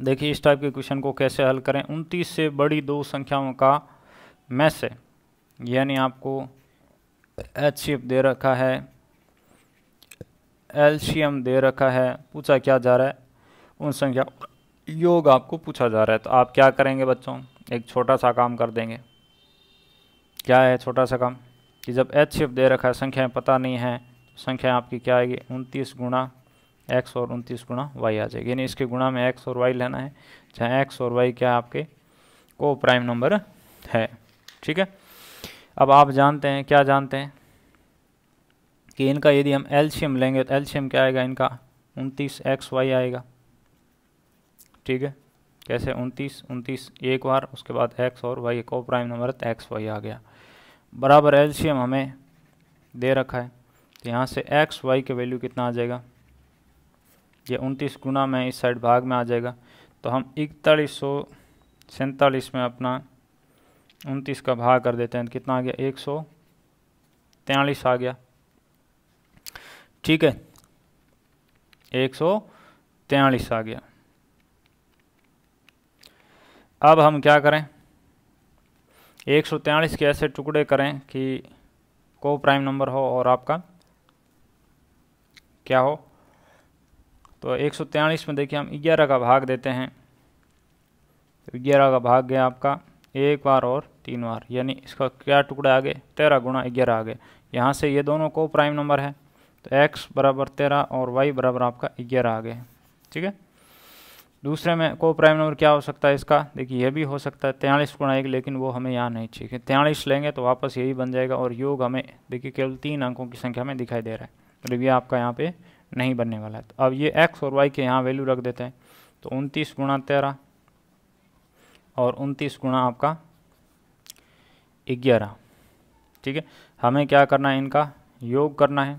देखिए इस टाइप के क्वेश्चन को कैसे हल करें उनतीस से बड़ी दो संख्याओं का मैस है यानी आपको एच दे रखा है एल्शियम दे रखा है पूछा क्या जा रहा है उन संख्या योग आपको पूछा जा रहा है तो आप क्या करेंगे बच्चों एक छोटा सा काम कर देंगे क्या है छोटा सा काम कि जब एच शिफ्ट दे रखा है संख्याएं पता नहीं है संख्या आपकी क्या आएगी उनतीस गुणा एक्स और उनतीस गुणा वाई आ जाएगी यानी इसके गुणा में एक्स और वाई लेना है जहाँ एक्स और वाई क्या आपके को प्राइम नंबर है ठीक है अब आप जानते हैं क्या जानते हैं कि इनका यदि हम एल्शियम लेंगे तो एल्शियम क्या आएगा इनका उनतीस एक्स वाई आएगा ठीक है कैसे उनतीस उनतीस एक बार उसके बाद एक्स और वाई को प्राइम नंबर तो एक्स वाई आ गया बराबर एल्शियम हमें दे रखा है तो यहाँ से एक्स वाई के वैल्यू कितना आ जाएगा ये उनतीस गुना में इस साइड भाग में आ जाएगा तो हम इकतालीस सौ सैंतालीस में अपना उनतीस का भाग कर देते हैं कितना आ गया एक सौ तैंतालीस आ गया ठीक है एक सौ तैंतालीस आ गया अब हम क्या करें एक सौ तैंतालीस के ऐसे टुकड़े करें कि को प्राइम नंबर हो और आपका क्या हो तो एक में देखिए हम ग्यारह का भाग देते हैं तो ग्यारह का भाग गया आपका एक बार और तीन बार यानी इसका क्या टुकड़ा आगे तेरह गुणा ग्यारह आगे यहाँ से ये दोनों को प्राइम नंबर है तो x बराबर तेरह और y बराबर आपका ग्यारह आगे ठीक है दूसरे में को प्राइम नंबर क्या हो सकता है इसका देखिए यह भी हो सकता है तैंतालीस गुणा एक लेकिन वो हमें यहाँ नहीं चाहिए तेयालीस लेंगे तो वापस यही बन जाएगा और योग हमें देखिए केवल तीन अंकों की संख्या में दिखाई दे रहा है मतलब तो ये आपका यहाँ पे नहीं बनने वाला है तो अब ये एक्स और वाई के यहाँ वैल्यू रख देते हैं तो उनतीस गुणा तेरह और उनतीस गुणा आपका ग्यारह ठीक है हमें क्या करना है इनका योग करना है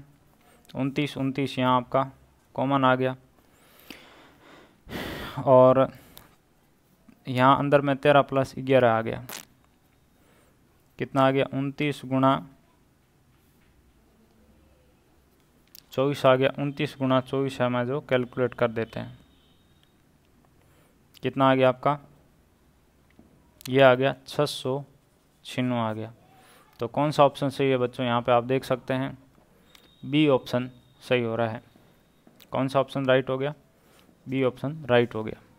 तो उनतीस उनतीस यहाँ आपका कॉमन आ गया और यहाँ अंदर में तेरह प्लस ग्यारह आ गया कितना आ गया उनतीस गुणा चौबीस आ गया उनतीस गुणा चौबीस है मैं जो कैलकुलेट कर देते हैं कितना आ गया आपका ये आ गया छः सौ छिन्नू आ गया तो कौन सा ऑप्शन सही है बच्चों यहाँ पे आप देख सकते हैं बी ऑप्शन सही हो रहा है कौन सा ऑप्शन राइट हो गया बी ऑप्शन राइट हो गया